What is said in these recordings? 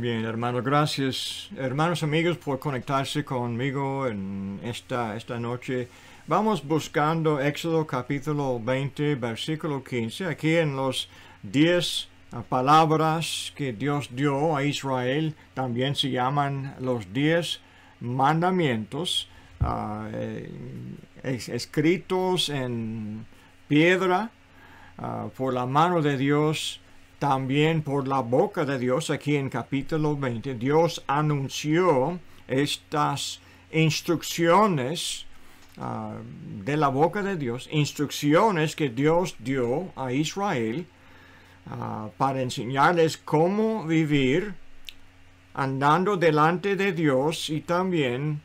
bien, hermano, gracias. Hermanos amigos por conectarse conmigo en esta, esta noche. Vamos buscando Éxodo capítulo 20, versículo 15, aquí en los 10 ah, palabras que Dios dio a Israel, también se llaman los 10 mandamientos, ah, eh, escritos en piedra ah, por la mano de Dios también por la boca de Dios, aquí en capítulo 20, Dios anunció estas instrucciones ah, de la boca de Dios, instrucciones que Dios dio a Israel ah, para enseñarles cómo vivir andando delante de Dios y también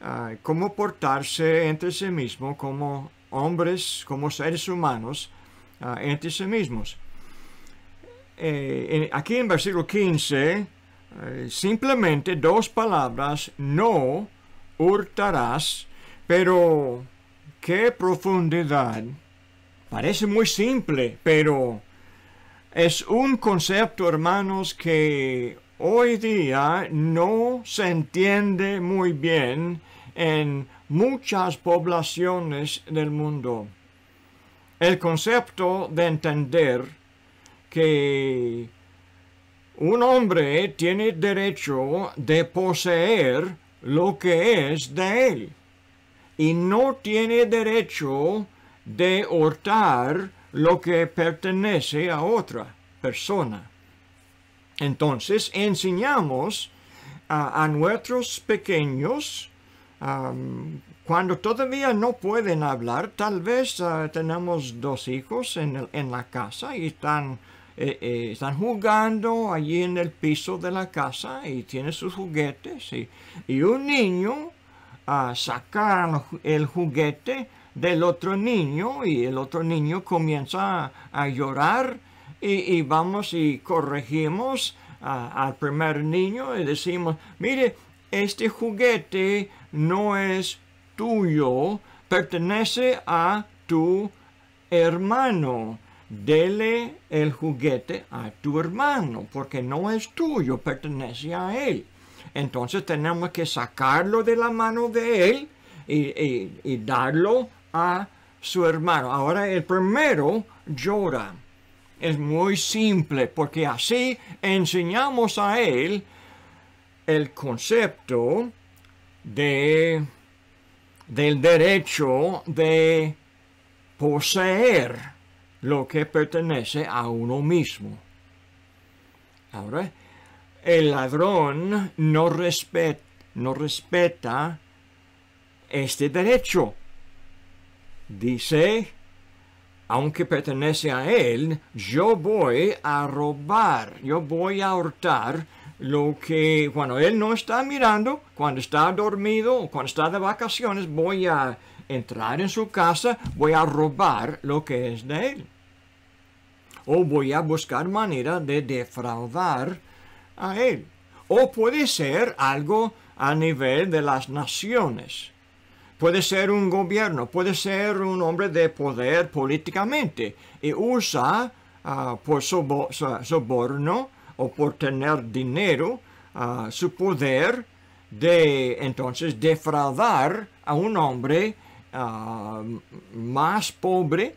ah, cómo portarse entre sí mismo, como hombres, como seres humanos, entre sí mismos. Eh, aquí en versículo 15, eh, simplemente dos palabras, no hurtarás, pero qué profundidad. Parece muy simple, pero es un concepto, hermanos, que hoy día no se entiende muy bien en muchas poblaciones del mundo. El concepto de entender que un hombre tiene derecho de poseer lo que es de él y no tiene derecho de hurtar lo que pertenece a otra persona. Entonces enseñamos a, nuestros pequeños cuando todavía no pueden hablar, tal vez ah, tenemos dos hijos en la casa y están eh, eh, están jugando allí en el piso de la casa y tiene sus juguetes y, un niño a ah, saca el juguete del otro niño y el otro niño comienza a, llorar y, y, vamos y corregimos al primer niño y decimos, mire, este juguete no es tuyo, pertenece a tu hermano dele el juguete a tu hermano, porque no es tuyo, pertenece a él. Entonces tenemos que sacarlo de la mano de él y, y darlo a su hermano. Ahora el primero llora. Es muy simple, porque así enseñamos a él el concepto de, del derecho de poseer lo que pertenece a uno mismo. Ahora, el ladrón no, no respeta este derecho. Dice, aunque pertenece a él, yo voy a robar, yo voy a hurtar lo que cuando él no está mirando, cuando está dormido, cuando está de vacaciones, voy a entrar en su casa, voy a robar lo que es de él. O voy a buscar manera de defraudar a él. O puede ser algo a nivel de las naciones. Puede ser un gobierno, puede ser un hombre de poder políticamente y usa ah, por soborno o por tener dinero ah, su poder de entonces defraudar a un hombre más pobre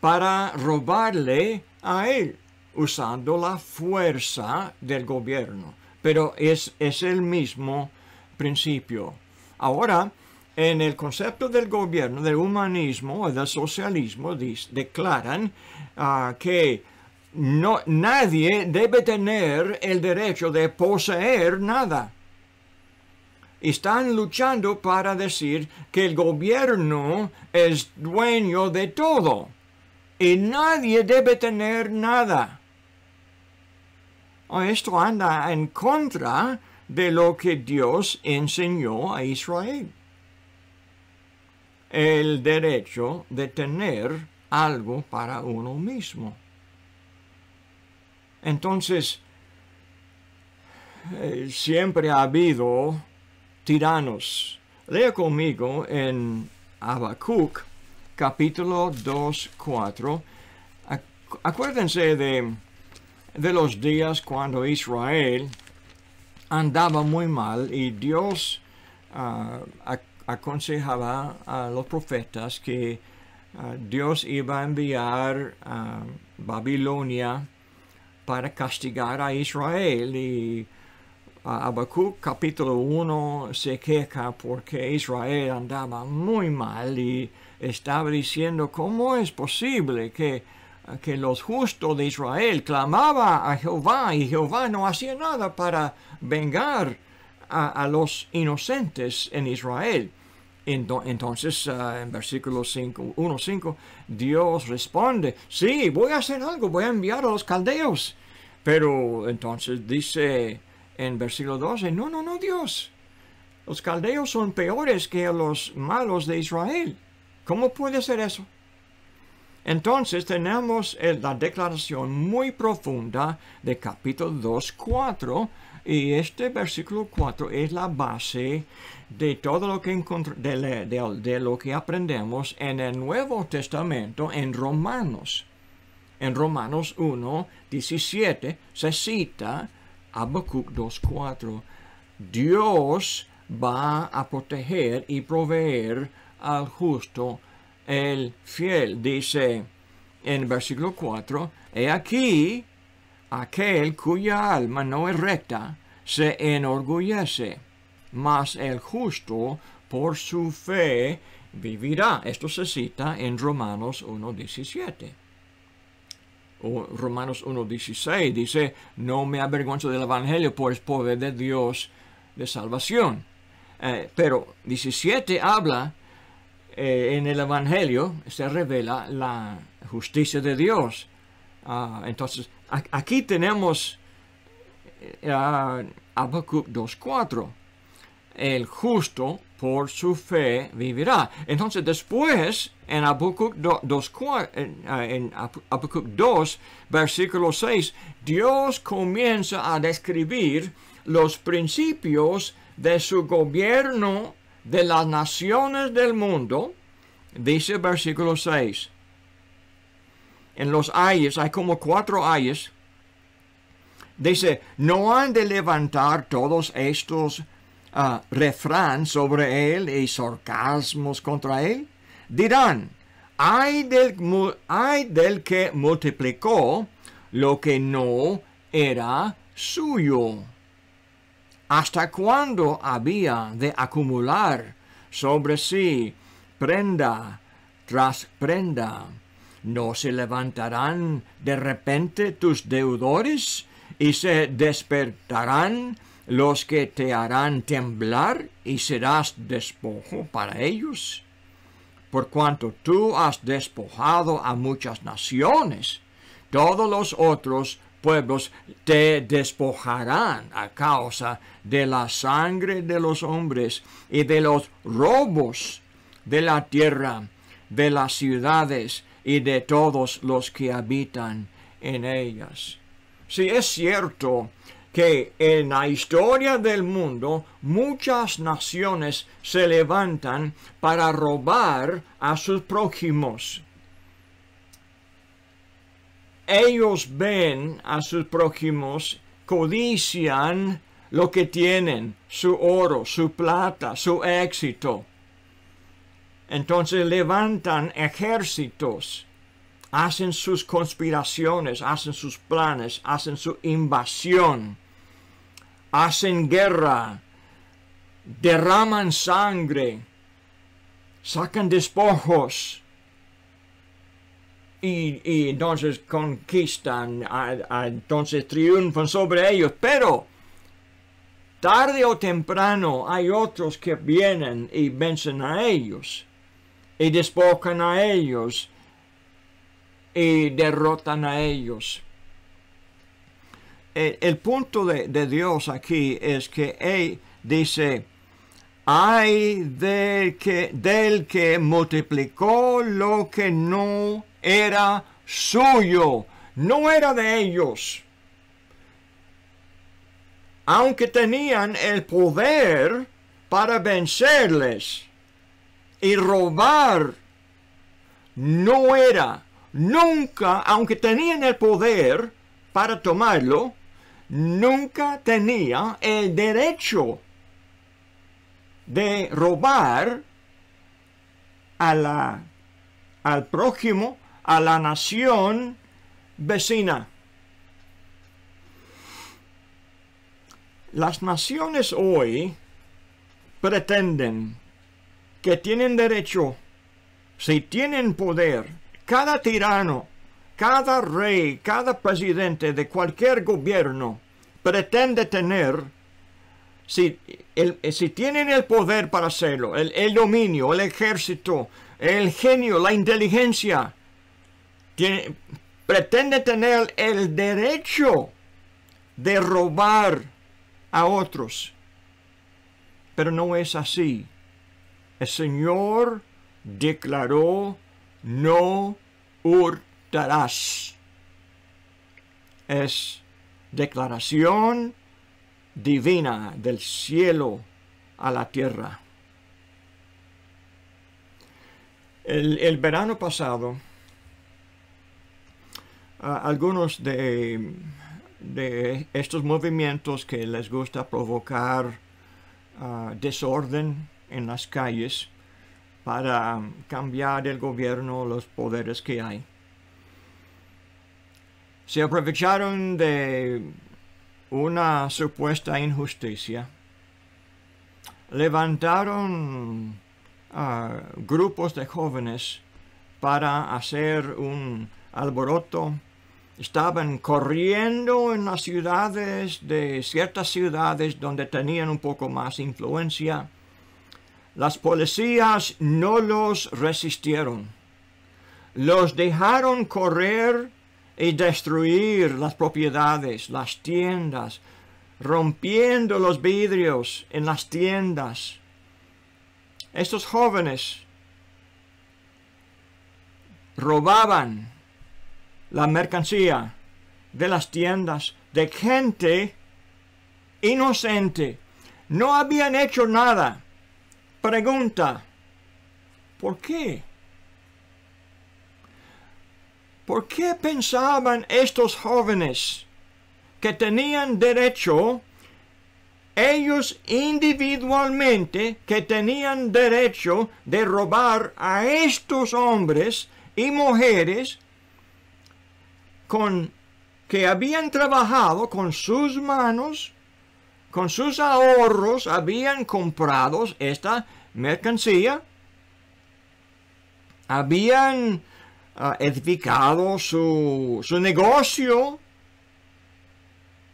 para robarle a él usando la fuerza del gobierno. Pero es, es el mismo principio. Ahora, en el concepto del gobierno, del humanismo o del socialismo, declaran ah, que no, nadie debe tener el derecho de poseer nada están luchando para decir que el gobierno es dueño de todo y nadie debe tener nada. Oh, esto anda en contra de lo que Dios enseñó a Israel. El derecho de tener algo para uno mismo. Entonces, eh, siempre ha habido tiranos. Lea conmigo en Habacuc, capítulo 2, 4. Acuérdense de, de los días cuando Israel andaba muy mal y Dios ah, aconsejaba a los profetas que ah, Dios iba a enviar a Babilonia para castigar a Israel y Habacuc capítulo 1 se queja porque Israel andaba muy mal y estaba diciendo cómo es posible que, que los justos de Israel clamaban a Jehová y Jehová no hacía nada para vengar a, los inocentes en Israel. Entonces, ah, en versículo 1.5, 1, Dios responde, sí, voy a hacer algo, voy a enviar a los caldeos. Pero entonces dice en versículo 12, no, no, no, Dios, los caldeos son peores que los malos de Israel. ¿Cómo puede ser eso? Entonces tenemos la declaración muy profunda de capítulo 2, 4, y este versículo 4 es la base de todo lo que, de, lo que aprendemos en el Nuevo Testamento en Romanos. En Romanos 1, 17 se cita Habacuc 2.4, Dios va a proteger y proveer al justo el fiel. Dice en versículo 4, He aquí, aquel cuya alma no es recta se enorgullece, mas el justo por su fe vivirá. Esto se cita en Romanos 1.17 o Romanos 1.16 dice, no me avergüenzo del Evangelio, por pues el poder de Dios de salvación. Eh, pero 17 habla eh, en el Evangelio, se revela la justicia de Dios. Ah, entonces, aquí tenemos uh, Habacuc 2.4. El justo por su fe vivirá. Entonces después, en Habacuc 2, en 2, ah, versículo 6, Dios comienza a describir los principios de su gobierno de las naciones del mundo, dice versículo 6. En los ayes, hay como cuatro ayes, dice, no han de levantar todos estos refrán sobre él y sarcasmos contra él? Dirán, hay del, hay del que multiplicó lo que no era suyo. ¿Hasta cuándo había de acumular sobre sí prenda tras prenda? ¿No se levantarán de repente tus deudores y se despertarán los que te harán temblar y serás despojo para ellos. Por cuanto tú has despojado a muchas naciones, todos los otros pueblos te despojarán a causa de la sangre de los hombres y de los robos de la tierra, de las ciudades y de todos los que habitan en ellas. Si es cierto que en la historia del mundo muchas naciones se levantan para robar a sus prójimos. Ellos ven a sus prójimos, codician lo que tienen, su oro, su plata, su éxito. Entonces levantan ejércitos hacen sus conspiraciones, hacen sus planes, hacen su invasión hacen guerra, derraman sangre, sacan despojos y, entonces conquistan, entonces triunfan sobre ellos. Pero tarde o temprano hay otros que vienen y vencen a ellos y despojan a ellos y derrotan a ellos. Eh, el, punto de, Dios aquí es que Él dice, hay del que, del que multiplicó lo que no era suyo, no era de ellos. Aunque tenían el poder para vencerles y robar, no era, nunca, aunque tenían el poder para tomarlo, nunca tenía el derecho de robar a la, al prójimo, a la nación vecina. Las naciones hoy pretenden que tienen derecho, si tienen poder, cada tirano cada rey, cada presidente de cualquier gobierno pretende tener, si, tienen el poder para hacerlo, el, dominio, el ejército, el genio, la inteligencia, pretende tener el derecho de robar a otros. Pero no es así. El Señor declaró no ur. Es declaración divina del cielo a la tierra. El, verano pasado, algunos de, estos movimientos que les gusta provocar desorden en las calles para cambiar el gobierno, los poderes que hay, se aprovecharon de una supuesta injusticia, levantaron grupos de jóvenes para hacer un alboroto. Estaban corriendo en las ciudades de ciertas ciudades donde tenían un poco más influencia. Las policías no los resistieron. Los dejaron correr y destruir las propiedades, las tiendas, rompiendo los vidrios en las tiendas. Estos jóvenes robaban la mercancía de las tiendas de gente inocente. No habían hecho nada. Pregunta, ¿por qué? ¿Por qué pensaban estos jóvenes que tenían derecho, ellos individualmente, que tenían derecho de robar a estos hombres y mujeres con que habían trabajado con sus manos, con sus ahorros, habían comprado esta mercancía, habían edificado su, su negocio.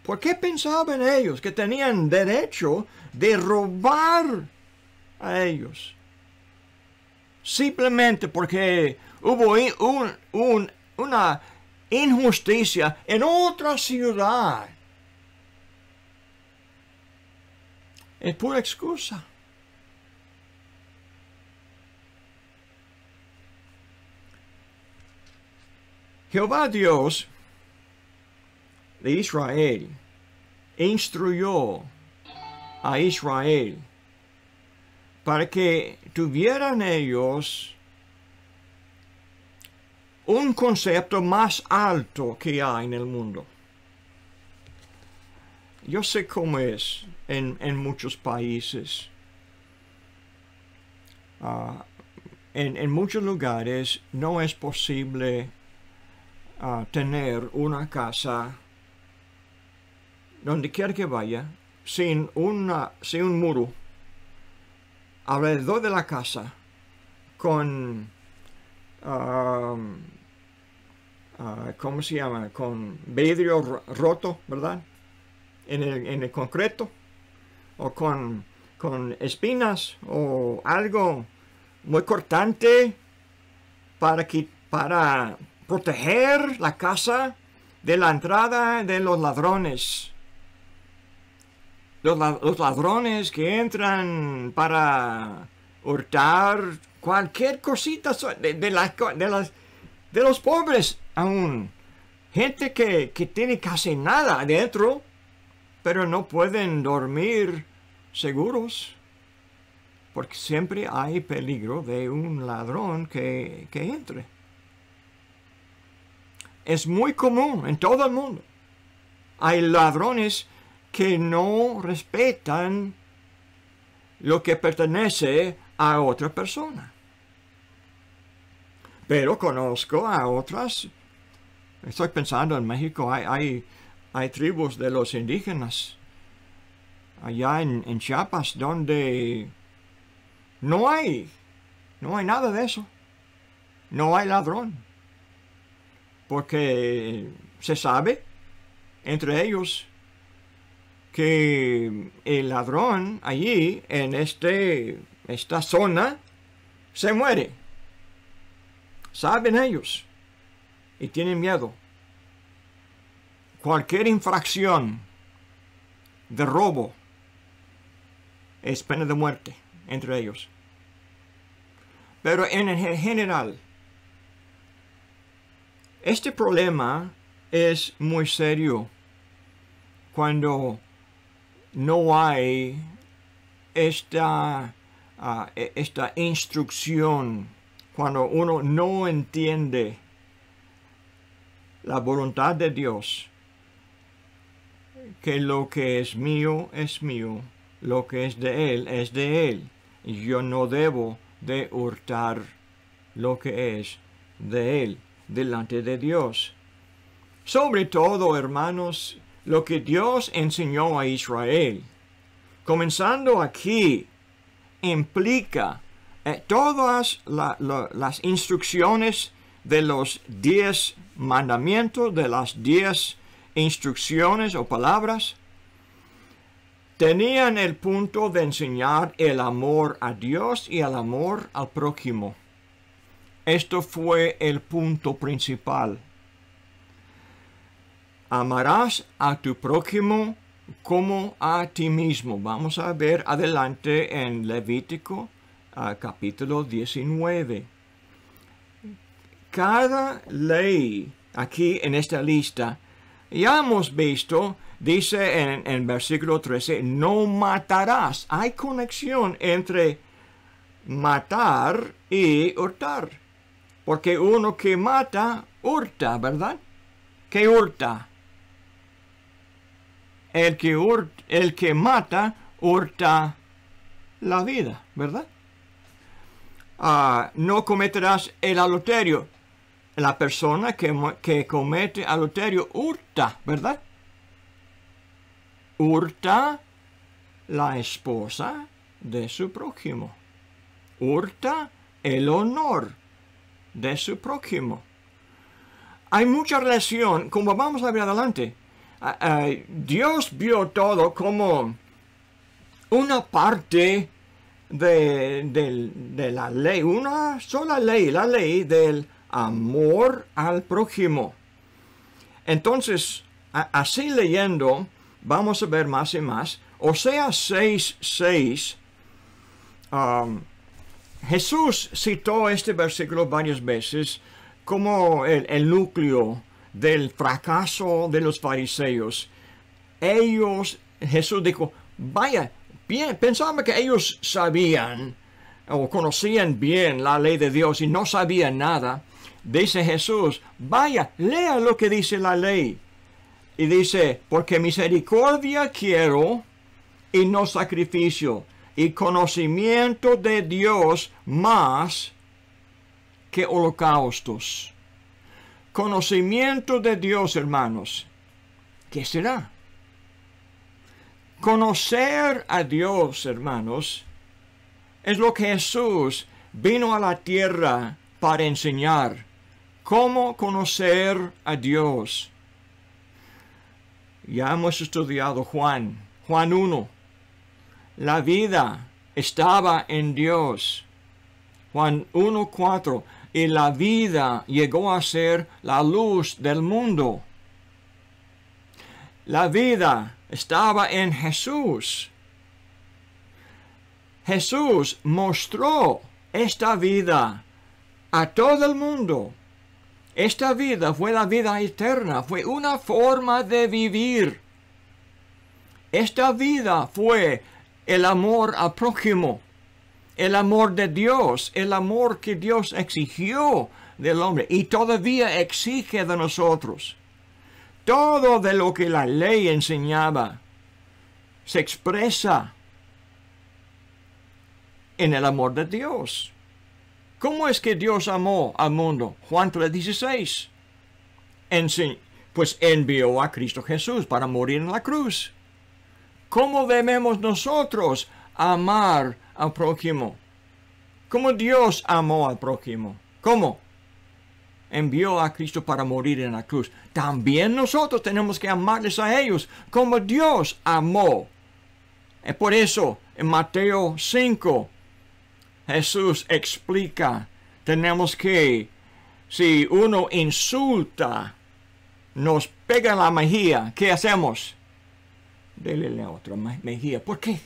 ¿Por qué pensaban ellos que tenían derecho de robar a ellos? Simplemente porque hubo una injusticia en otra ciudad. Es pura excusa. Jehová Dios de Israel instruyó a Israel para que tuvieran ellos un concepto más alto que hay en el mundo. Yo sé cómo es en, muchos países. Ah, en, en muchos lugares no es posible a tener una casa donde quiera que vaya, sin, una, sin un muro, alrededor de la casa, con, um, uh, ¿cómo se llama? Con vidrio roto, ¿verdad? En el, en el concreto, o con, con espinas, o algo muy cortante para, para proteger la casa de la entrada de los ladrones. Los, ladrones que entran para hurtar cualquier cosita de, los pobres aún. Gente que, tiene casi nada adentro, pero no pueden dormir seguros porque siempre hay peligro de un ladrón que entre es muy común en todo el mundo. Hay ladrones que no respetan lo que pertenece a otra persona. Pero conozco a otras, estoy pensando en México, hay, hay, tribus de los indígenas allá en, en Chiapas donde no hay, no hay nada de eso. No hay ladrón porque se sabe entre ellos que el ladrón allí en este, esta zona se muere. Saben ellos y tienen miedo. Cualquier infracción de robo es pena de muerte entre ellos. Pero en general, este problema es muy serio cuando no hay ah, e-, esta, instrucción, cuando uno no entiende la voluntad de Dios, que lo que es mío es mío, lo que es de Él es de Él, y yo no debo de hurtar lo que es de Él delante de Dios. Sobre todo, hermanos, lo que Dios enseñó a Israel, comenzando aquí, implica eh, todas las instrucciones de los diez mandamientos, de las diez instrucciones o palabras, tenían el punto de enseñar el amor a Dios y el amor al prójimo. Esto fue el punto principal. Amarás a tu prójimo como a ti mismo. Vamos a ver adelante en Levítico ah, capítulo 19. Cada ley aquí en esta lista, ya hemos visto, dice en, en versículo 13, no matarás. Hay conexión entre matar y hurtar. Porque uno que mata, hurta, ¿verdad? ¿Qué hurta? El que, el que mata, hurta la vida, ¿verdad? Ah, no cometerás el adulterio. La persona que, que comete adulterio hurta, ¿verdad? Hurta la esposa de su prójimo. Hurta el honor de su prójimo. Hay mucha relación, como vamos a ver adelante. Ah, ah, Dios vio todo como una parte de, la ley, una sola ley, la ley del amor al prójimo. Entonces, así leyendo, vamos a ver más y más. sea 6, 6 Jesús citó este versículo varias veces como el, núcleo del fracaso de los fariseos. Ellos, Jesús dijo, vaya, pensaba que ellos sabían o conocían bien la ley de Dios y no sabían nada. Dice Jesús, vaya, lea lo que dice la ley. Y dice, porque misericordia quiero y no sacrificio, y conocimiento de Dios más que holocaustos. Conocimiento de Dios, hermanos. ¿Qué será? Conocer a Dios, hermanos, es lo que Jesús vino a la tierra para enseñar. ¿Cómo conocer a Dios? Ya hemos estudiado Juan, Juan 1, la vida estaba en Dios. Juan 1.4. Y la vida llegó a ser la luz del mundo. La vida estaba en Jesús. Jesús mostró esta vida a todo el mundo. Esta vida fue la vida eterna, fue una forma de vivir. Esta vida fue el amor al prójimo, el amor de Dios, el amor que Dios exigió del hombre y todavía exige de nosotros. Todo de lo que la ley enseñaba se expresa en el amor de Dios. ¿Cómo es que Dios amó al mundo? Juan 3:16. Pues envió a Cristo Jesús para morir en la cruz. ¿Cómo debemos nosotros amar al prójimo? como Dios amó al prójimo? ¿Cómo? Envió a Cristo para morir en la cruz. También nosotros tenemos que amarles a ellos como Dios amó. Y por eso en Mateo 5 Jesús explica, tenemos que, si uno insulta, nos pega la magia. ¿qué hacemos? dele a otra mejilla. ¿Por qué?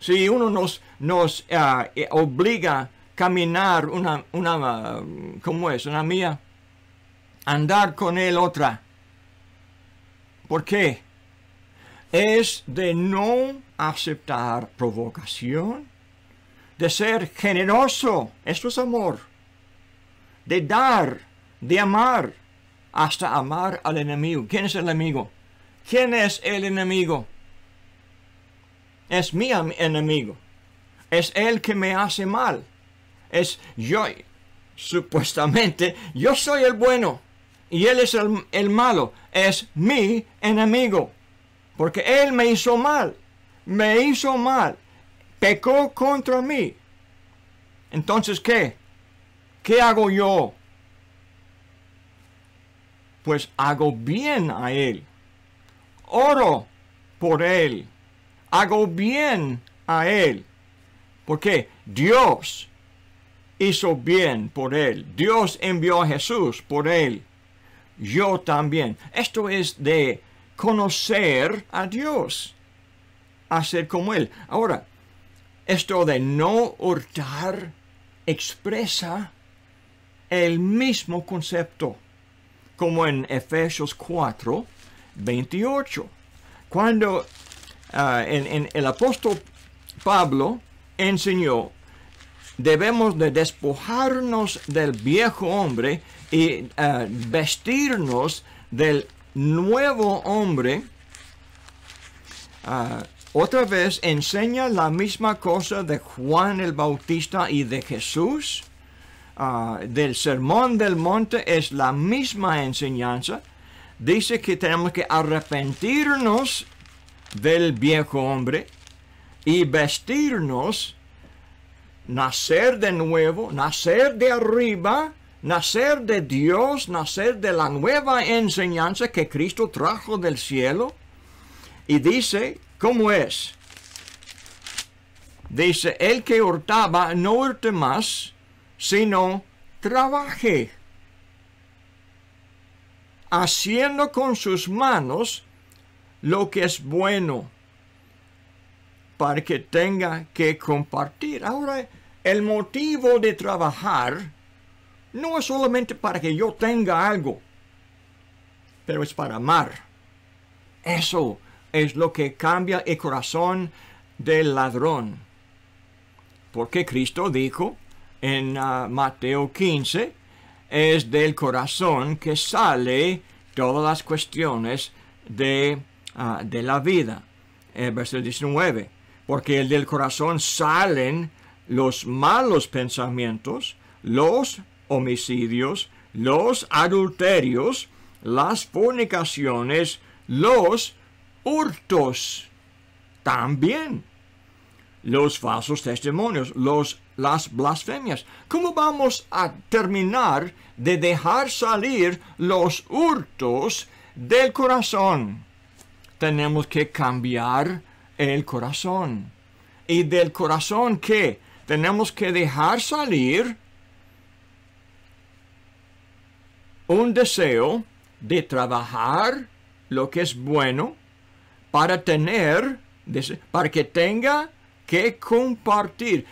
Si uno nos, nos ah, eh, obliga a caminar una, una ¿cómo es? Una mía, andar con él otra. ¿Por qué? Es de no aceptar provocación, de ser generoso, esto es amor, de dar, de amar, hasta amar al enemigo. ¿Quién es el enemigo? ¿Quién es el enemigo? Es mi enemigo. Es el que me hace mal. Es yo. Supuestamente, yo soy el bueno y él es el, el malo. Es mi enemigo. Porque él me hizo mal. Me hizo mal. Pecó contra mí. Entonces, ¿qué? ¿Qué hago yo? Pues hago bien a él oro por él. Hago bien a él. Porque Dios hizo bien por él. Dios envió a Jesús por él. Yo también. Esto es de conocer a Dios. Hacer como él. Ahora, esto de no hurtar expresa el mismo concepto como en Efesios 4, 28. Cuando ah, el apóstol Pablo enseñó, debemos de despojarnos del viejo hombre y ah, vestirnos del nuevo hombre. Ah, otra vez enseña la misma cosa de Juan el Bautista y de Jesús. del sermón del monte es la misma enseñanza dice que tenemos que arrepentirnos del viejo hombre y vestirnos, nacer de nuevo, nacer de arriba, nacer de Dios, nacer de la nueva enseñanza que Cristo trajo del cielo. Y dice, ¿cómo es? Dice, el que hurtaba no hurte más, sino trabaje haciendo con sus manos lo que es bueno para que tenga que compartir. Ahora, el motivo de trabajar no es solamente para que yo tenga algo, pero es para amar. Eso es lo que cambia el corazón del ladrón. Porque Cristo dijo en ah, Mateo 15, es del corazón que sale todas las cuestiones de, ah, la vida. Eh, versículo 19. Porque del corazón salen los malos pensamientos, los homicidios, los adulterios, las fornicaciones, los hurtos. También los falsos testimonios, los, las blasfemias. ¿Cómo vamos a terminar de dejar salir los hurtos del corazón? Tenemos que cambiar el corazón. ¿Y del corazón qué? Tenemos que dejar salir un deseo de trabajar lo que es bueno para tener, para que tenga que compartir.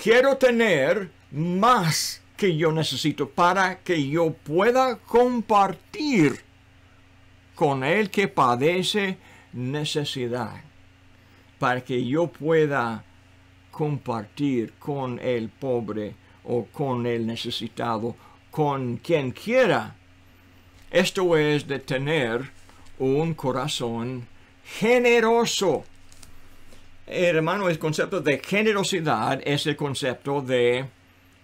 Quiero tener más que yo necesito para que yo pueda compartir con el que padece necesidad. Para que yo pueda compartir con el pobre o con el necesitado, con quien quiera. Esto es de tener un corazón generoso. Hermano, el concepto de generosidad es el concepto de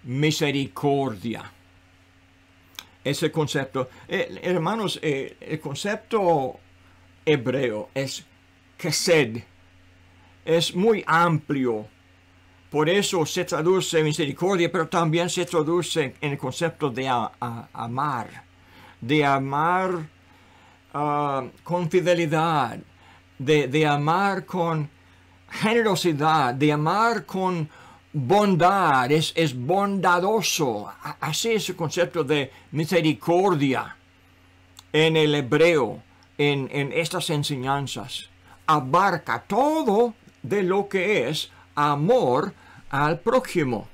misericordia. Es el concepto, eh, hermanos, eh, el concepto hebreo es kesed, es muy amplio. Por eso se traduce misericordia, pero también se traduce en el concepto de amar, de amar ah, con fidelidad, de amar con generosidad, de amar con bondad, es, bondadoso. Así es el concepto de misericordia en el hebreo, en, estas enseñanzas. Abarca todo de lo que es amor al prójimo.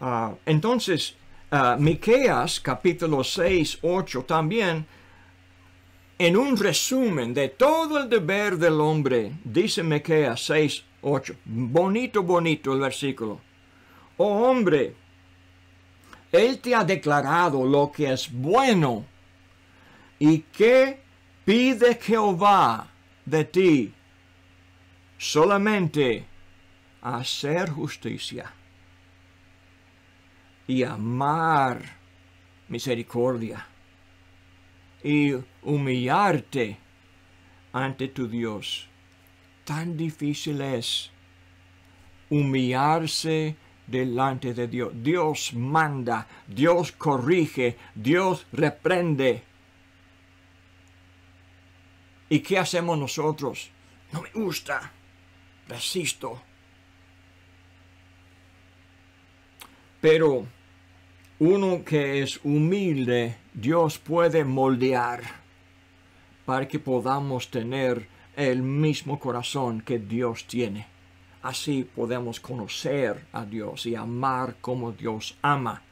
Ah, entonces, ah, Miqueas capítulo 6, 8 también en un resumen de todo el deber del hombre, dice Miqueas 6, 8. Bonito, bonito el versículo. Oh hombre, Él te ha declarado lo que es bueno y que pide Jehová de ti. Solamente hacer justicia y amar misericordia y humillarte ante tu Dios. Tan difícil es humillarse delante de Dios. Dios manda, Dios corrige, Dios reprende. ¿Y qué hacemos nosotros? No me gusta, resisto. Pero uno que es humilde, Dios puede moldear para que podamos tener el mismo corazón que Dios tiene. Así podemos conocer a Dios y amar como Dios ama.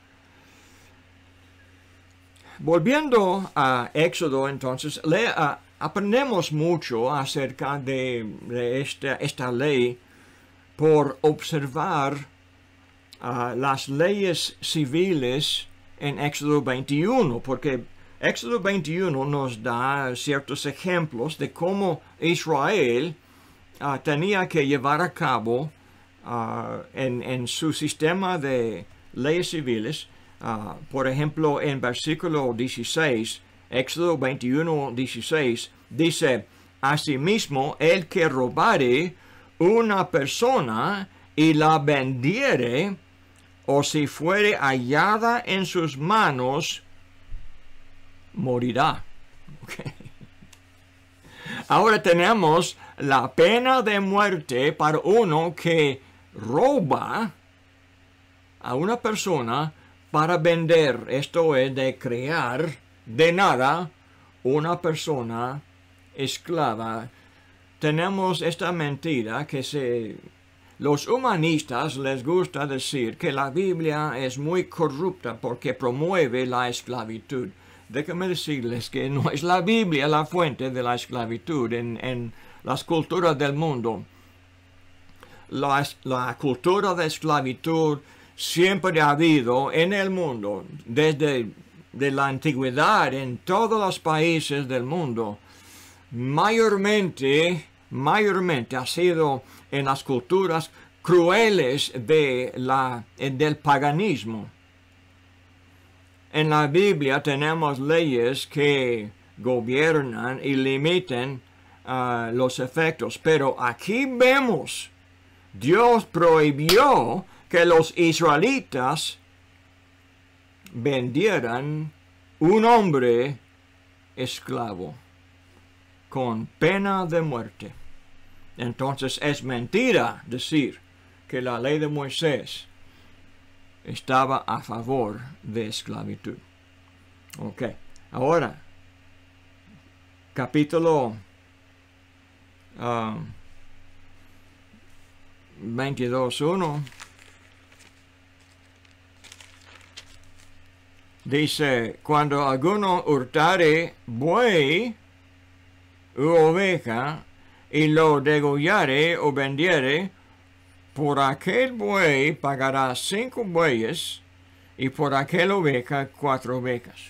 Volviendo a Éxodo, entonces, aprendemos mucho acerca de, esta, ley por observar ah, las leyes civiles en Éxodo 21, porque Éxodo 21 nos da ciertos ejemplos de cómo Israel ah, tenía que llevar a cabo ah, en, su sistema de leyes civiles. Ah, por ejemplo, en versículo 16, Éxodo 21, 16, dice, Asimismo, el que robare una persona y la vendiere, o si fuere hallada en sus manos, morirá. Ahora tenemos la pena de muerte para uno que roba a una persona para vender. Esto es de crear de nada una persona esclava. Tenemos esta mentira que se... Los humanistas les gusta decir que la Biblia es muy corrupta porque promueve la esclavitud déjenme decirles que no es la Biblia la fuente de la esclavitud en, las culturas del mundo. La, la, cultura de esclavitud siempre ha habido en el mundo, desde de la antigüedad, en todos los países del mundo. Mayormente, mayormente ha sido en las culturas crueles de la, del paganismo. En la Biblia tenemos leyes que gobiernan y limiten ah, los efectos, pero aquí vemos, Dios prohibió que los israelitas vendieran un hombre esclavo con pena de muerte. Entonces es mentira decir que la ley de Moisés estaba a favor de esclavitud. Ok, ahora, capítulo uh, ah, 22.1 dice, cuando alguno hurtare buey u oveja y lo degollare o vendiere, por aquel buey pagará cinco bueyes y por aquel oveja cuatro ovejas.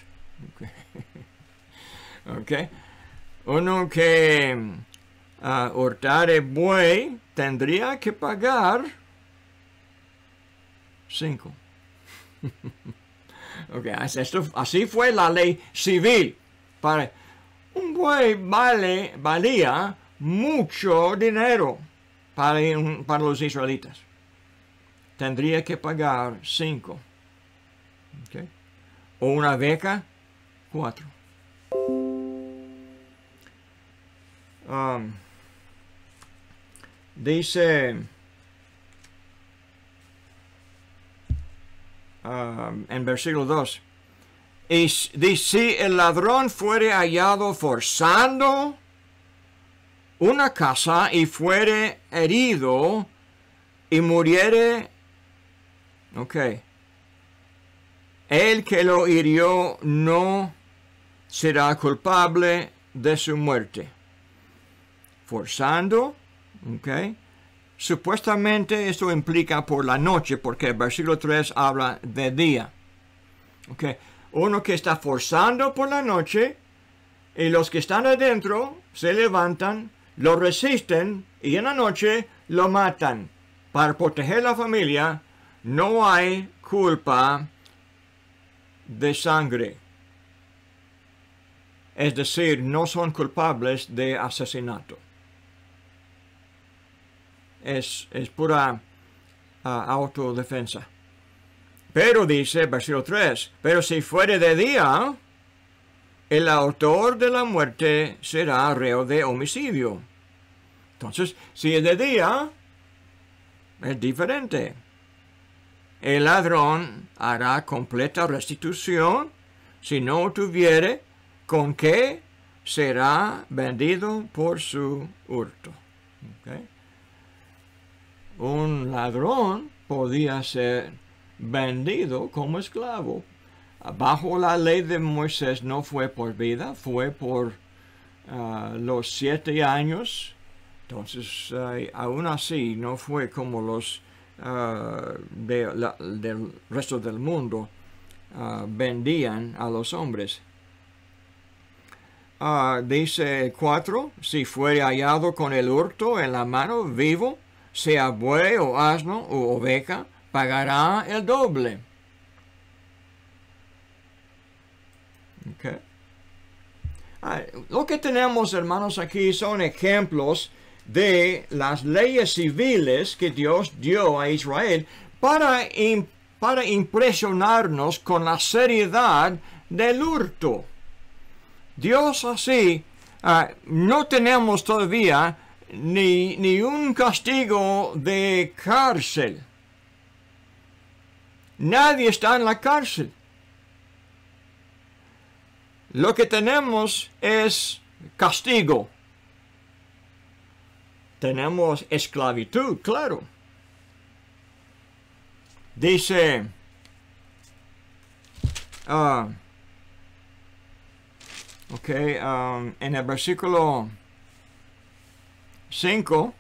Okay. Uno que uh, ah, hurtare buey tendría que pagar cinco. okay. Esto, así fue la ley civil. Para, un buey vale, valía mucho dinero para, los israelitas. Tendría que pagar cinco. O una beca, cuatro. Um, dice um, en versículo 2, y dice, si el ladrón fuere hallado forzando una casa y fuere herido y muriere, ok, el que lo hirió no será culpable de su muerte. Forzando, ok, supuestamente esto implica por la noche, porque el versículo 3 habla de día. okay, uno que está forzando por la noche y los que están adentro se levantan lo resisten y en la noche lo matan. Para proteger la familia no hay culpa de sangre. Es decir, no son culpables de asesinato. Es, pura ah, autodefensa. Pero dice, versículo 3, pero si fuere de día, el autor de la muerte será reo de homicidio. Entonces, si es de día, es diferente. El ladrón hará completa restitución si no tuviere con qué será vendido por su hurto. Un ladrón podía ser vendido como esclavo bajo la ley de Moisés no fue por vida, fue por ah, los siete años. Entonces, aún así, no fue como los ah, del resto del mundo ah, vendían a los hombres. dice 4, si fuere hallado con el hurto en la mano vivo, sea buey o asno o oveja, pagará el doble. Ah, lo que tenemos, hermanos, aquí son ejemplos de las leyes civiles que Dios dio a Israel para, para impresionarnos con la seriedad del hurto. Dios así, ah, no tenemos todavía ni, ni un castigo de cárcel. Nadie está en la cárcel. Lo que tenemos es castigo. Tenemos esclavitud, claro. Dice... Ah, ok, um, en el versículo 5,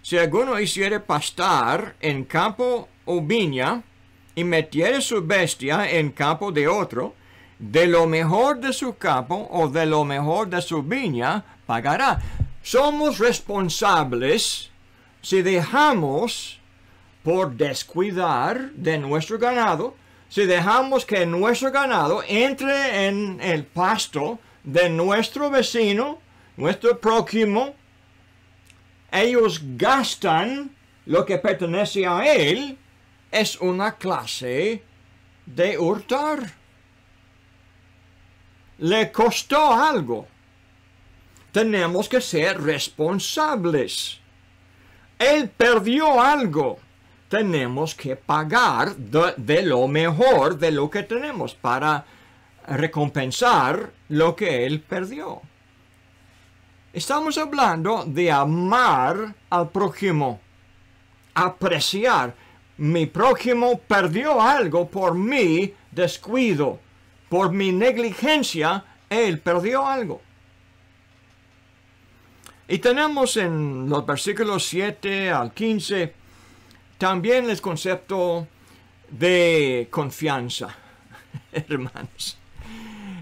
si alguno hiciere pastar en campo o viña y metiere su bestia en campo de otro, de lo mejor de su campo o de lo mejor de su viña pagará. Somos responsables si dejamos por descuidar de nuestro ganado, si dejamos que nuestro ganado entre en el pasto de nuestro vecino, nuestro prójimo, ellos gastan lo que pertenece a él, es una clase de hurtar le costó algo. Tenemos que ser responsables. Él perdió algo. Tenemos que pagar de, lo mejor de lo que tenemos para recompensar lo que él perdió. Estamos hablando de amar al prójimo, apreciar. Mi prójimo perdió algo por mi descuido. Por mi negligencia, él perdió algo. Y tenemos en los versículos 7 al 15 también el concepto de confianza, hermanos.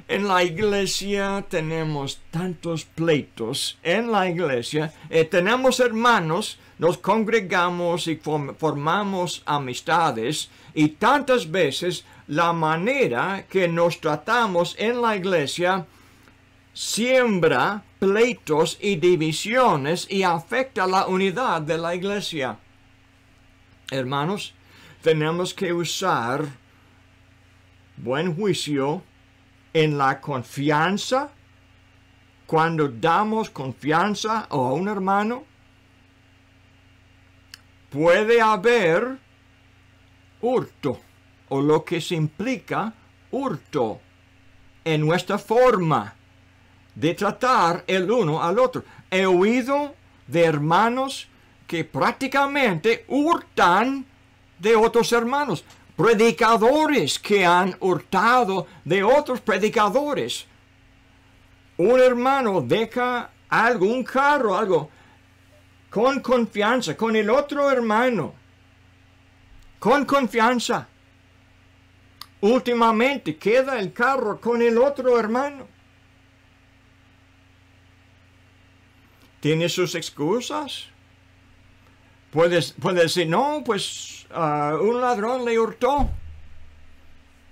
En la iglesia tenemos tantos pleitos. En la iglesia eh, tenemos hermanos, nos congregamos y formamos amistades. Y tantas veces la manera que nos tratamos en la iglesia siembra pleitos y divisiones y afecta la unidad de la iglesia. Hermanos, tenemos que usar buen juicio en la confianza cuando damos confianza a un hermano. Puede haber hurto o lo que se implica hurto en nuestra forma de tratar el uno al otro. He oído de hermanos que prácticamente hurtan de otros hermanos, predicadores que han hurtado de otros predicadores. Un hermano deja algún un carro, algo, con confianza, con el otro hermano, con confianza. Últimamente queda el carro con el otro hermano. ¿Tiene sus excusas? Puedes, puede decir, no, pues ah, un ladrón le hurtó.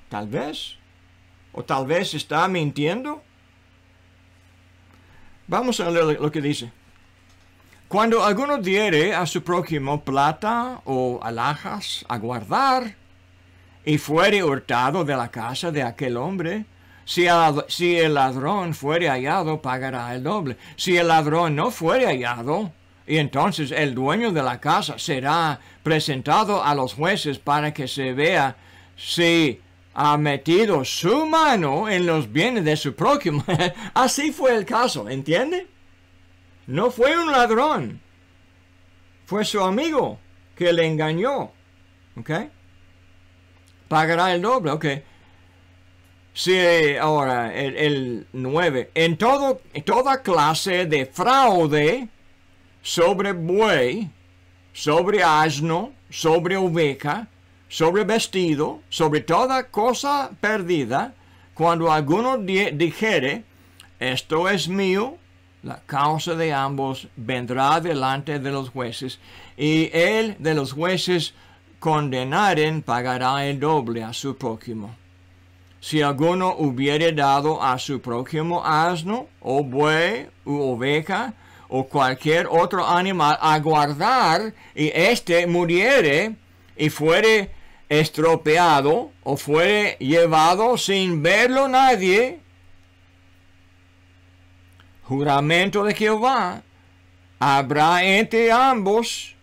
Tal vez. O tal vez está mintiendo. Vamos a leer lo que dice. Cuando alguno diere a su prójimo plata o alhajas a guardar, y fuere hurtado de la casa de aquel hombre, si, el ladrón fuere hallado, pagará el doble. Si el ladrón no fuere hallado, y entonces el dueño de la casa será presentado a los jueces para que se vea si ha metido su mano en los bienes de su prójimo. Así fue el caso, ¿entiende? No fue un ladrón, fue su amigo que le engañó. ¿ok?, pagará el doble, ok. Sí, ahora, el, nueve. 9. En todo, toda clase de fraude sobre buey, sobre asno, sobre oveja, sobre vestido, sobre toda cosa perdida, cuando alguno dijere, esto es mío, la causa de ambos vendrá delante de los jueces, y él de los jueces condenaren, pagará el doble a su prójimo. Si alguno hubiere dado a su prójimo asno, o buey, u oveja, o cualquier otro animal a guardar, y éste muriere, y fuere estropeado, o fuere llevado sin verlo nadie, juramento de Jehová, habrá entre ambos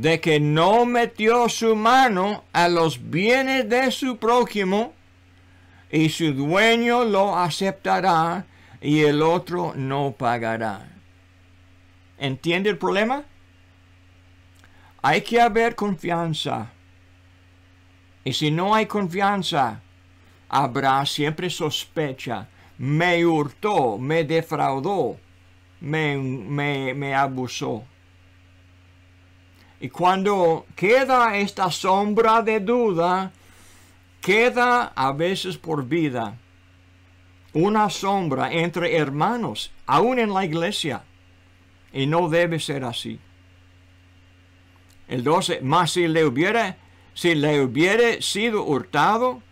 de que no metió su mano a los bienes de su prójimo, y su dueño lo aceptará y el otro no pagará. ¿Entiende el problema? Hay que haber confianza. Y si no hay confianza, habrá siempre sospecha. Me hurtó, me defraudó, me, me, me abusó. Y cuando queda esta sombra de duda, queda a veces por vida una sombra entre hermanos, aún en la iglesia. Y no debe ser así. El 12, más si le hubiera, si le hubiere sido hurtado,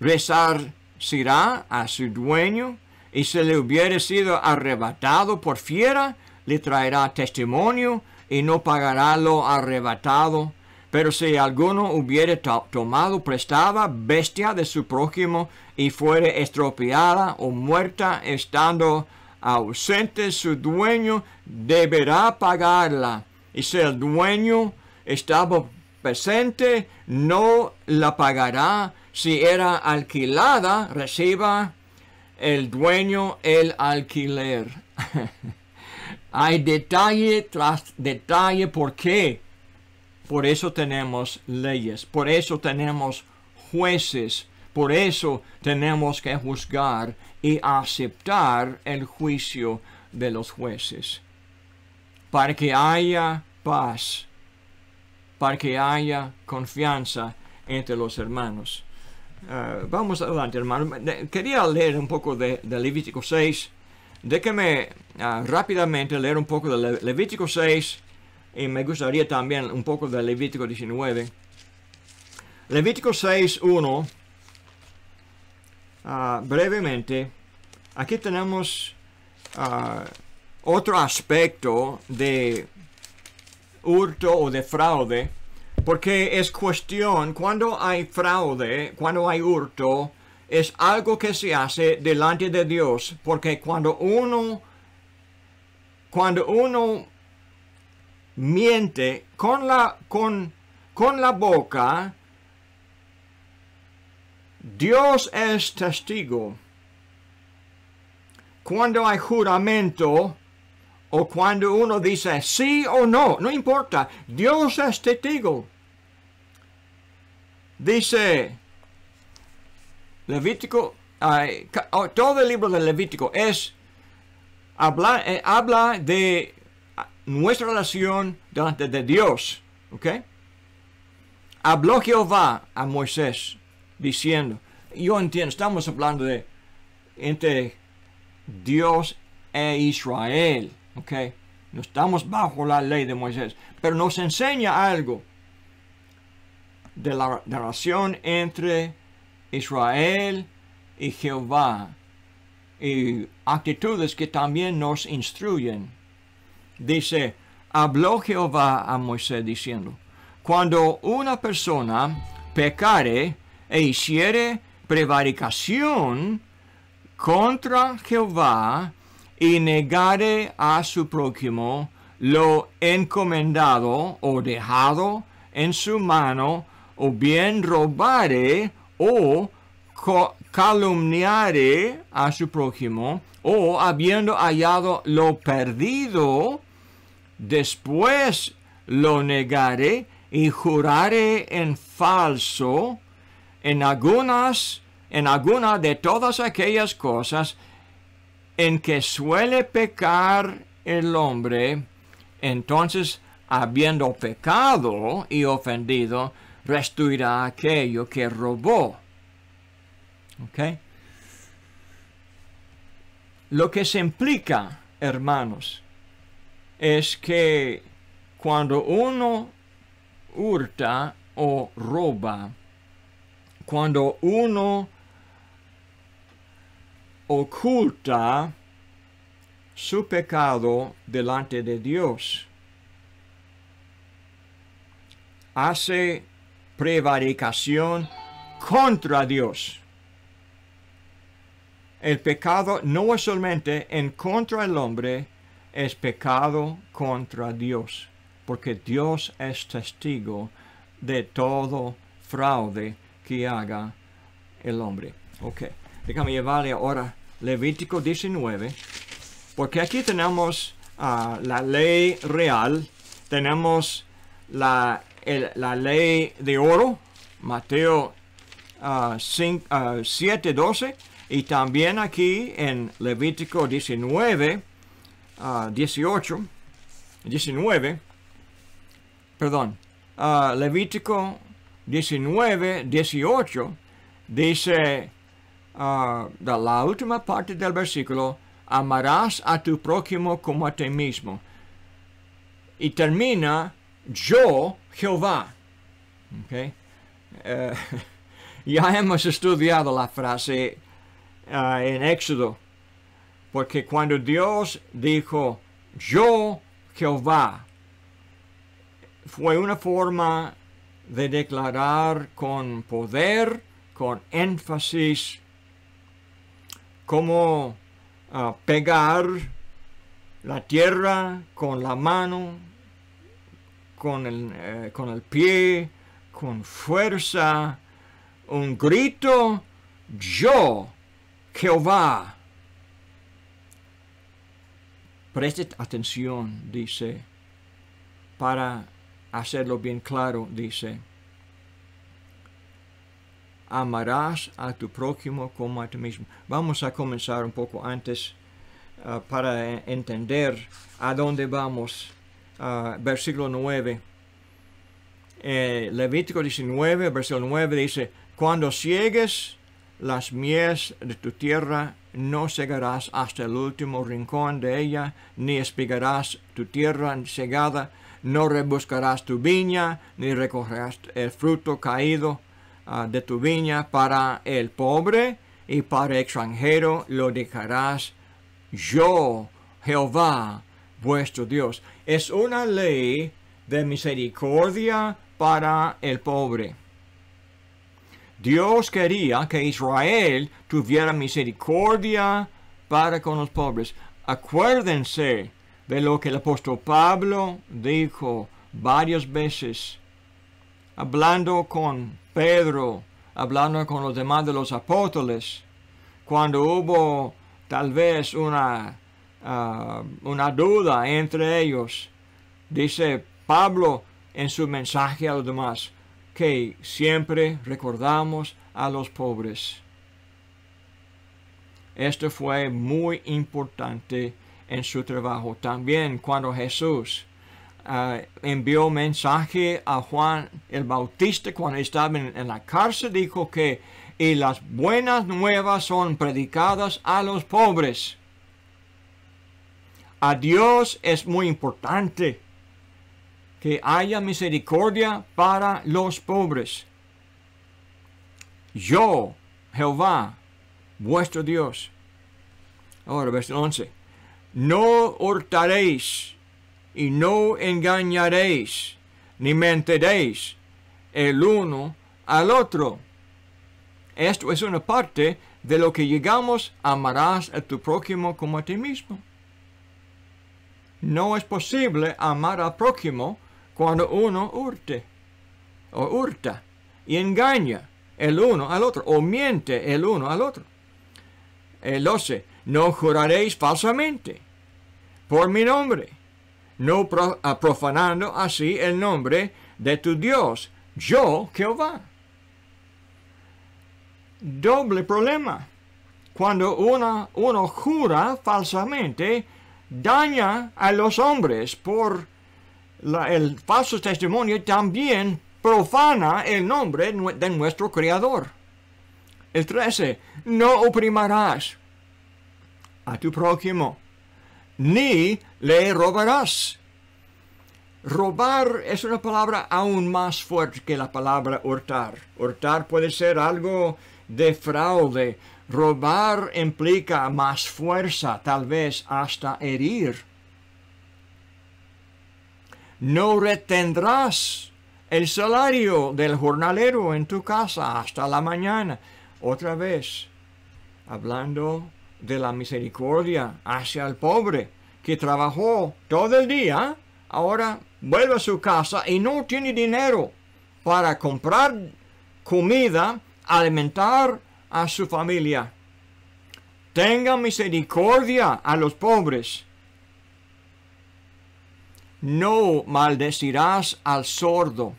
resarcirá a su dueño, y si le hubiere sido arrebatado por fiera, le traerá testimonio y no pagará lo arrebatado. Pero si alguno hubiere tomado prestada bestia de su prójimo y fuere estropeada o muerta estando ausente su dueño, deberá pagarla. Y si el dueño estaba presente, no la pagará. Si era alquilada, reciba el dueño el alquiler. Hay detalle tras detalle por qué. Por eso tenemos leyes, por eso tenemos jueces, por eso tenemos que juzgar y aceptar el juicio de los jueces. Para que haya paz, para que haya confianza entre los hermanos. Eh, vamos adelante, hermano. Quería leer un poco de, de Levítico 6 que ah, rápidamente leer un poco de Levítico 6 y me gustaría también un poco de Levítico 19. Levítico 6, 1, ah, brevemente, aquí tenemos ah, otro aspecto de hurto o de fraude, porque es cuestión, cuando hay fraude, cuando hay hurto, es algo que se hace delante de Dios, porque cuando uno, cuando uno miente con la, con, con la boca, Dios es testigo. Cuando hay juramento, o cuando uno dice sí o no, no importa, Dios es testigo. Dice Levítico, oh, todo el libro de Levítico es habla, eh, habla de ah, nuestra relación delante de Dios. ¿Ok? Habló Jehová a Moisés diciendo, yo entiendo, estamos hablando de entre Dios e Israel. ¿Ok? No estamos bajo la ley de Moisés, pero nos enseña algo de la relación entre Israel y Jehová, y actitudes que también nos instruyen. Dice, habló Jehová a Moisés diciendo, cuando una persona pecare e hiciere prevaricación contra Jehová y negare a su prójimo lo encomendado o dejado en su mano, o bien robare o calumniare a su prójimo o habiendo hallado lo perdido, después lo negare y jurare en falso en algunas, en alguna de todas aquellas cosas en que suele pecar el hombre, entonces habiendo pecado y ofendido, restituirá aquello eh, que robó. ¿Ok? Lo que se implica, hermanos, es que cuando uno hurta o roba, cuando uno oculta su pecado delante de Dios, hace prevaricación contra Dios. El pecado no es solamente en contra del hombre, es pecado contra Dios, porque Dios es testigo de todo fraude que haga el hombre. Ok, déjame llevarle ahora Levítico 19, porque aquí tenemos ah, la ley real, tenemos la la ley de oro, Mateo 7, ah, 12, ah, y también aquí en Levítico 19, 18, 19, perdón, ah, Levítico 19, 18, dice la última parte del versículo, amarás a tu prójimo como a ti mismo. Y termina, yo Jehová. Eh, ya hemos estudiado la frase eh, en Éxodo, porque cuando Dios dijo, yo Jehová, fue una forma de declarar con poder, con énfasis, cómo eh, pegar la tierra con la mano con el, eh, con el pie, con fuerza, un grito, yo, Jehová. Preste atención, dice, para hacerlo bien claro, dice, amarás a tu prójimo como a ti mismo. Vamos a comenzar un poco antes eh, para e-, entender a dónde vamos versículo 9. Eh, Levítico 19, versículo 9 dice, cuando ciegues las mies de tu tierra, no cegarás hasta el último rincón de ella, ni espigarás tu tierra cegada, no rebuscarás tu viña, ni recogerás el fruto caído ah, de tu viña para el pobre y para el extranjero lo dejarás. Yo, Jehová, vuestro Dios. Es una ley de misericordia para el pobre. Dios quería que Israel tuviera misericordia para con los pobres. Acuérdense de lo que el apóstol Pablo dijo varias veces, hablando con Pedro, hablando con los demás de los apóstoles, cuando hubo tal vez una Ah, una duda entre ellos. Dice Pablo en su mensaje a los demás que siempre recordamos a los pobres. Esto fue muy importante en su trabajo. También cuando Jesús ah, envió mensaje a Juan el Bautista cuando estaba en, en, la cárcel, dijo que y las buenas nuevas son predicadas a los pobres a Dios es muy importante que haya misericordia para los pobres. Yo, Jehová, vuestro Dios. Ahora, verso 11. No hurtaréis y no engañaréis, ni mentiréis el uno al otro. Esto es una parte de lo que llegamos, amarás a tu prójimo como a ti mismo. No es posible amar al prójimo cuando uno hurte o hurta y engaña el uno al otro o miente el uno al otro. El 12. No juraréis falsamente por mi nombre, no ah, profanando así el nombre de tu Dios, yo Jehová. Doble problema. Cuando uno jura falsamente, daña a los hombres por el falso testimonio, también profana el nombre de nuestro Creador. El 13. No oprimirás a tu prójimo, ni le robarás. Robar es una palabra aún más fuerte que la palabra hurtar. Hurtar puede ser algo de fraude, Robar implica más fuerza, tal vez hasta herir. No retendrás el salario del jornalero en tu casa hasta la mañana. Otra vez, hablando de la misericordia hacia el pobre que trabajó todo el día, ahora vuelve a su casa y no tiene dinero para comprar comida, alimentar a su familia. Tenga misericordia a los pobres. No maldecirás al sordo.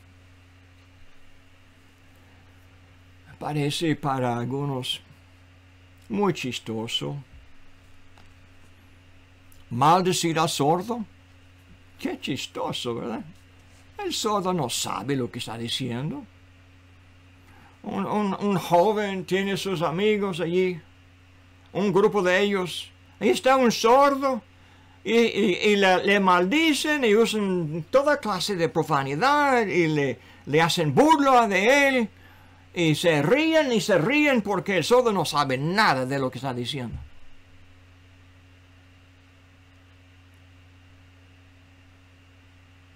Parece para algunos muy chistoso. Maldecir al sordo. Qué chistoso, ¿verdad? El sordo no sabe lo que está diciendo un, joven tiene sus amigos allí, un grupo de ellos. Ahí está un sordo y, le, maldicen y usan toda clase de profanidad y le, hacen burla de él y se ríen y se ríen porque el sordo no sabe nada de lo que está diciendo.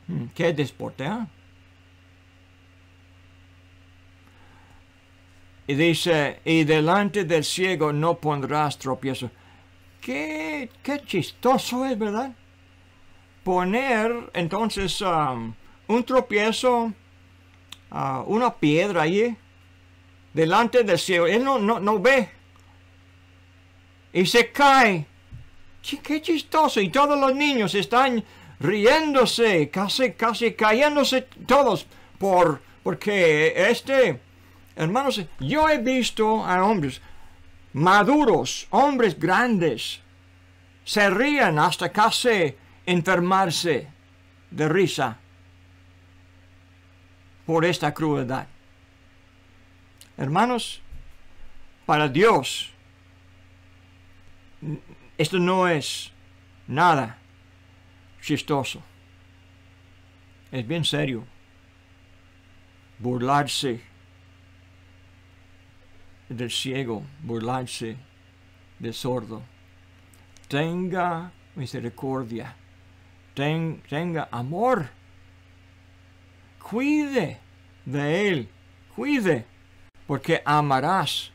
Hmm, ¿Qué ¿eh? Y dice, y delante del ciego no pondrás tropiezo. Qué, qué chistoso es, ¿verdad? Poner entonces um, un tropiezo, uh, una piedra allí, delante del ciego. Él no, no, ve. Y se cae. Qué chistoso. Y todos los niños están riéndose, casi, casi cayéndose todos por, porque este Hermanos, yo he visto a hombres maduros, hombres grandes, se rían hasta casi enfermarse de risa por esta crueldad. Hermanos, para Dios, esto no es nada chistoso. Es bien serio burlarse del ciego, burlarse del sordo. Tenga misericordia, tenga amor, cuide de él, cuide, porque amarás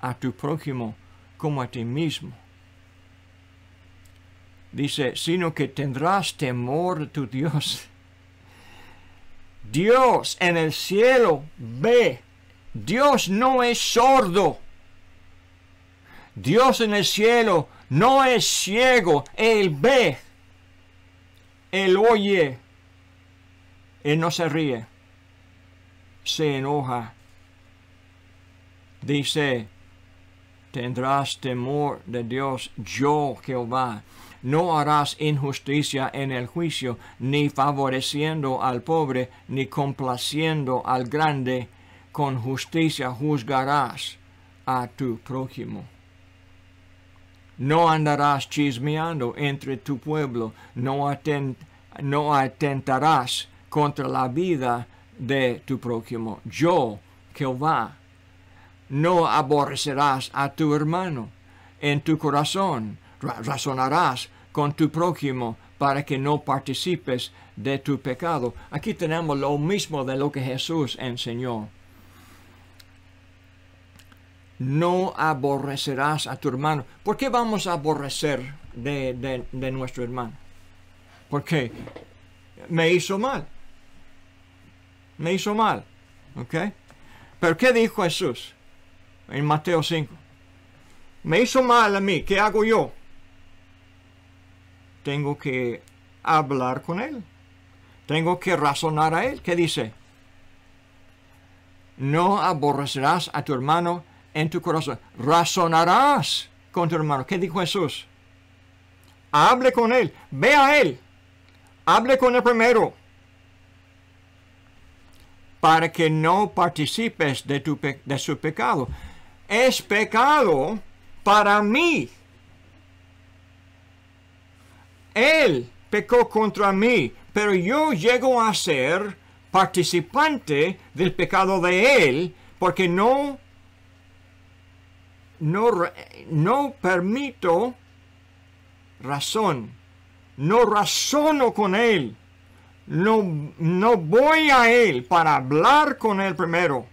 a tu prójimo como a ti mismo. Dice, sino que tendrás temor de tu Dios. Dios en el cielo ve Dios no es sordo. Dios en el cielo no es ciego. Él ve. Él oye. Él no se ríe. Se enoja. Dice, tendrás temor de Dios, yo Jehová. No harás injusticia en el juicio, ni favoreciendo al pobre, ni complaciendo al grande con justicia juzgarás a tu prójimo. No andarás chismeando entre tu pueblo, no, atentarás contra la vida de tu prójimo. Yo, Jehová, no aborrecerás a tu hermano. En tu corazón razonarás con tu prójimo para que no participes de tu pecado. Aquí tenemos lo mismo de lo que Jesús enseñó no aborrecerás a tu hermano. ¿Por qué vamos a aborrecer de, nuestro hermano? Porque me hizo mal. Me hizo mal. ¿Ok? Pero ¿qué dijo Jesús en Mateo 5? Me hizo mal a mí. ¿Qué hago yo? Tengo que hablar con él. Tengo que razonar a él. ¿Qué dice? No aborrecerás a tu hermano en tu corazón. Razonarás con tu hermano. ¿Qué dijo Jesús? Hable con él. Ve a él. Hable con él primero. Para que no participes de, tu de su pecado. Es pecado para mí. Él pecó contra mí, pero yo llego a ser participante del pecado de él porque no no, permito razón, no razono con él, no, no voy a él para hablar con él primero.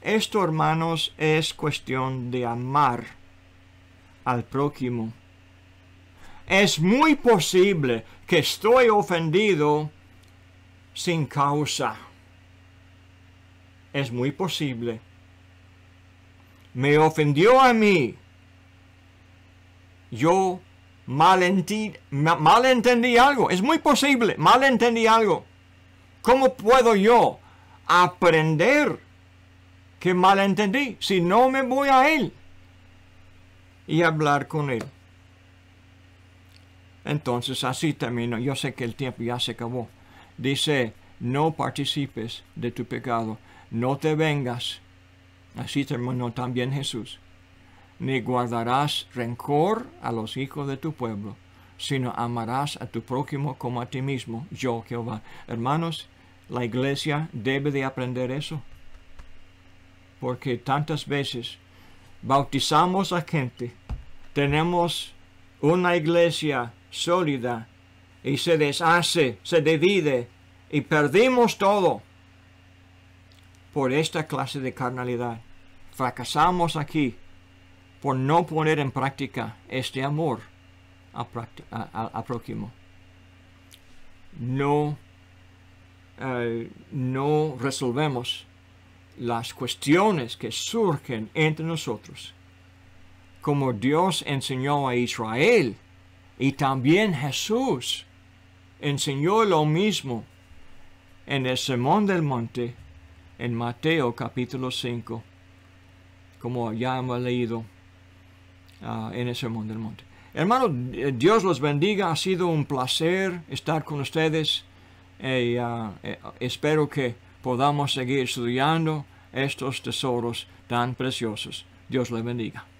Esto, hermanos, es cuestión de amar al prójimo. Es muy posible que estoy ofendido sin causa. Es muy posible me ofendió a mí. Yo malentendí, malentendí algo. Es muy posible, malentendí algo. ¿Cómo puedo yo aprender que malentendí si no me voy a él y hablar con él? Entonces así termino. Yo sé que el tiempo ya se acabó. Dice, no participes de tu pecado. No te vengas Así terminó también Jesús. Ni guardarás rencor a los hijos de tu pueblo, sino amarás a tu prójimo como a ti mismo, yo Jehová. Hermanos, la iglesia debe de aprender eso. Porque tantas veces bautizamos a gente, tenemos una iglesia sólida y se deshace, se divide y perdimos todo por esta clase de carnalidad. Fracasamos aquí por no poner en práctica este amor a, prójimo. No, eh, no resolvemos las cuestiones que surgen entre nosotros, como Dios enseñó a Israel y también Jesús enseñó lo mismo en el semón del Monte en Mateo capítulo 5, como ya hemos leído ah, en ese sermón del monte. Hermanos, eh, Dios los bendiga. Ha sido un placer estar con ustedes. Eh, ah, eh, espero que podamos seguir estudiando estos tesoros tan preciosos. Dios les bendiga.